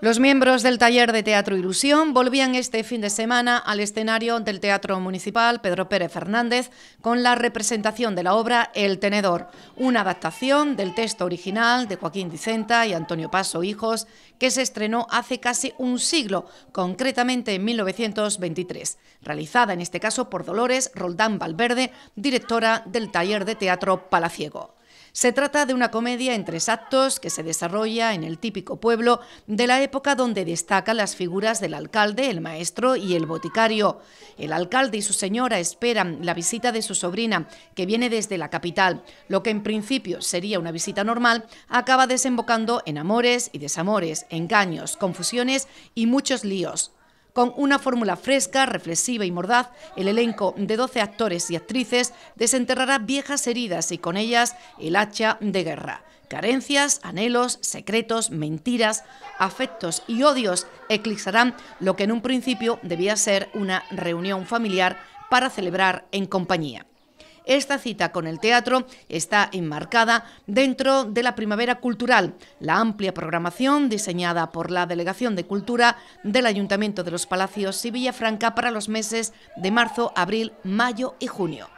Los miembros del taller de Teatro Ilusión volvían este fin de semana al escenario del Teatro Municipal Pedro Pérez Fernández con la representación de la obra El Tenedor, una adaptación del texto original de Joaquín Dicenta y Antonio Paso Hijos que se estrenó hace casi un siglo, concretamente en 1923, realizada en este caso por Dolores Roldán Valverde, directora del taller de teatro Palaciego. Se trata de una comedia en tres actos que se desarrolla en el típico pueblo de la época donde destacan las figuras del alcalde, el maestro y el boticario. El alcalde y su señora esperan la visita de su sobrina, que viene desde la capital. Lo que en principio sería una visita normal acaba desembocando en amores y desamores, engaños, confusiones y muchos líos. Con una fórmula fresca, reflexiva y mordaz, el elenco de 12 actores y actrices desenterrará viejas heridas y con ellas el hacha de guerra. Carencias, anhelos, secretos, mentiras, afectos y odios eclipsarán lo que en un principio debía ser una reunión familiar para celebrar en compañía. Esta cita con el teatro está enmarcada dentro de la Primavera Cultural, la amplia programación diseñada por la Delegación de Cultura del Ayuntamiento de los Palacios y Villafranca para los meses de marzo, abril, mayo y junio.